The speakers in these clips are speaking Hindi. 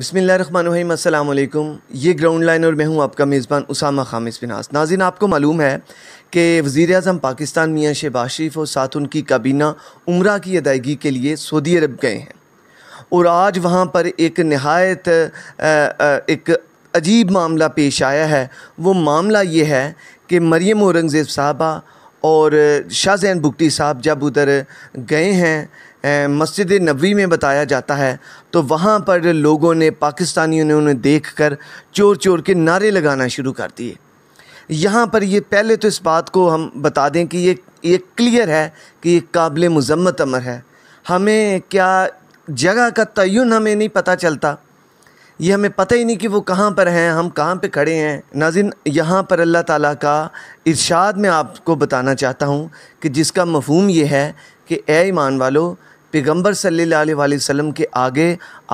बसमिल्लाम ये ग्राउंड लाइन और मैं हूँ आपका मेज़बान उसामा खामिस बिनास नाजिन आपको मालूम है कि वज़ी अजम पाकिस्तान मियाँ शहबाज शरीफ और साथ उनकी काबीना उम्र की अदायगी के लिए सऊदी अरब गए हैं और आज वहाँ पर एक नहायत एक अजीब मामला पेश आया है वो मामला ये है कि मरियम औरंगज़ेब साहबा और शाहजैन बुगटी साहब जब उधर गए हैं मस्जिद नबी में बताया जाता है तो वहाँ पर लोगों ने पाकिस्तानियों ने उन्हें देख कर चोर चोर के नारे लगाना शुरू कर दिए यहाँ पर ये पहले तो इस बात को हम बता दें कि ये ये क्लियर है कि ये काबिल मजम्मत अमर है हमें क्या जगह का तयन हमें नहीं पता चलता ये हमें पता ही नहीं कि वो कहाँ पर हैं हम कहाँ पे खड़े हैं नाजिन यहाँ पर अल्लाह ताला का इरशाद में आपको बताना चाहता हूँ कि जिसका मफहम ये है कि ए ईमान वालों पैगंबर सल्लल्लाहु अलैहि वसल्लम के आगे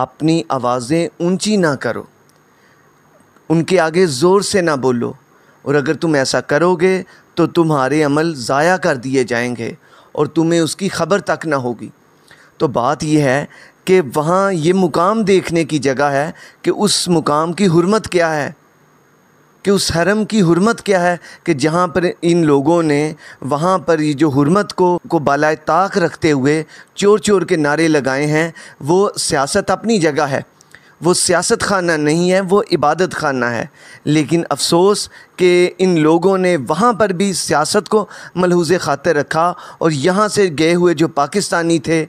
अपनी आवाज़ें ऊंची ना करो उनके आगे ज़ोर से ना बोलो और अगर तुम ऐसा करोगे तो तुम्हारे अमल ज़ाया कर दिए जाएंगे और तुम्हें उसकी ख़बर तक ना होगी तो बात यह है कि वहाँ ये मुकाम देखने की जगह है कि उस मुकाम की हरमत क्या है कि उस हरम की हरमत क्या है कि जहाँ पर इन लोगों ने वहाँ पर ये जो हरमत को को बालाए ताक रखते हुए चोर चोर के नारे लगाए हैं वो सियासत अपनी जगह है वो सियासत खाना नहीं है वो इबादत खाना है लेकिन अफसोस कि इन लोगों ने वहाँ पर भी सियासत को मलहूज खातर रखा और यहाँ से गए हुए जो पाकिस्तानी थे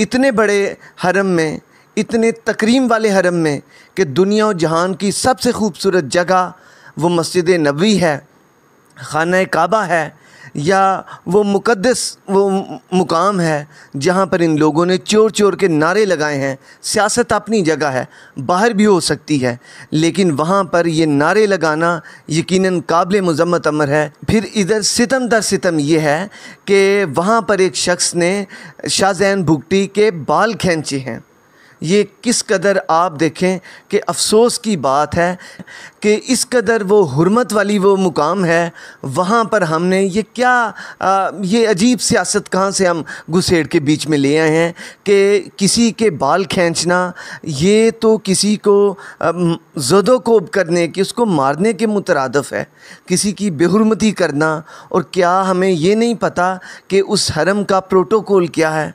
इतने बड़े हरम में इतने तकरीम वाले हरम में कि दुनिया और जहान की सबसे खूबसूरत जगह वो मस्जिद नबी है खाना काबा है या वो मुकदस वो मुकाम है जहाँ पर इन लोगों ने चोर चोर के नारे लगाए हैं सियासत अपनी जगह है बाहर भी हो सकती है लेकिन वहाँ पर ये नारे लगाना यकीनन काबिल मजम्मत अमर है फिर इधर सितम दर सितम ये है कि वहाँ पर एक शख्स ने शाहजैन भुगटी के बाल खींचे हैं ये किस कदर आप देखें कि अफ़सोस की बात है कि इस कदर वो हरमत वाली वो मुकाम है वहाँ पर हमने ये क्या आ, ये अजीब सियासत कहाँ से हम घुसेड़ के बीच में ले आए हैं कि किसी के बाल खींचना ये तो किसी को जदोकोब करने की उसको मारने के मुतरदफ़ है किसी की बेहरमती करना और क्या हमें ये नहीं पता कि उस हरम का प्रोटोकॉल क्या है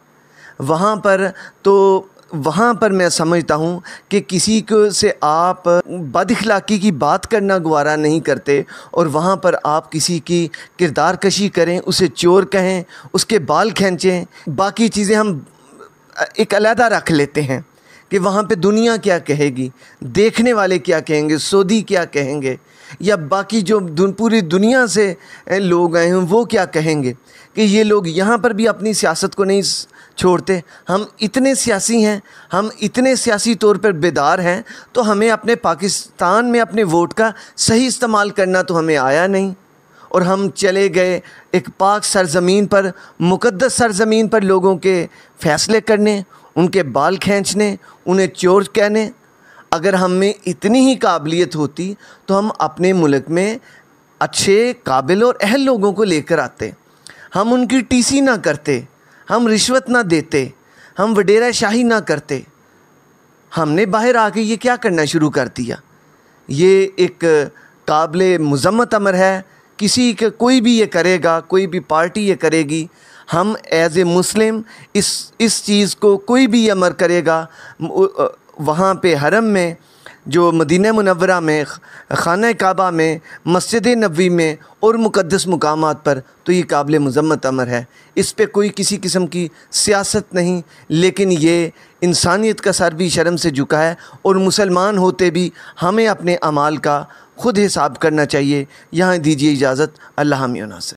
वहाँ पर तो वहाँ पर मैं समझता हूँ कि किसी को से आप बदखलाक़ी की बात करना गुवारा नहीं करते और वहाँ पर आप किसी की किरदार कशी करें उसे चोर कहें उसके बाल खींचें बाकी चीज़ें हम एक अलहदा रख लेते हैं कि वहाँ पे दुनिया क्या कहेगी देखने वाले क्या कहेंगे सऊदी क्या कहेंगे या बाकी जो दुन, पूरी दुनिया से लोग आए हैं वो क्या कहेंगे कि ये लोग यहाँ पर भी अपनी सियासत को नहीं छोड़ते हम इतने सियासी हैं हम इतने सियासी तौर पर बेदार हैं तो हमें अपने पाकिस्तान में अपने वोट का सही इस्तेमाल करना तो हमें आया नहीं और हम चले गए एक पाक सरजमीन पर मुकद्दस सरजमीन पर लोगों के फ़ैसले करने उनके बाल खींचने उन्हें चोर कहने अगर हम में इतनी ही काबिलियत होती तो हम अपने मुल्क में अच्छे काबिल और अहल लोगों को लेकर आते हम उनकी टीसी ना करते हम रिश्वत ना देते हम वडेरा शाही ना करते हमने बाहर आके ये क्या करना शुरू कर दिया ये एक काबिल मज़म्मत अमर है किसी के कोई भी ये करेगा कोई भी पार्टी ये करेगी हम एज ए मुस्लिम इस इस चीज़ को कोई भी अमर करेगा वहाँ पे हरम में जो मदीन मनवरा में खाना काबा में मस्जिद नबी में और मुकदस मकाम पर तो ये काबिल मजम्मत अमर है इस पर कोई किसी किस्म की सियासत नहीं लेकिन ये इंसानियत का सर भी शर्म से झुका है और मुसलमान होते भी हमें अपने अमाल का खुद हिसाब करना चाहिए यहाँ दीजिए इजाज़त अल्लाह हामियोना से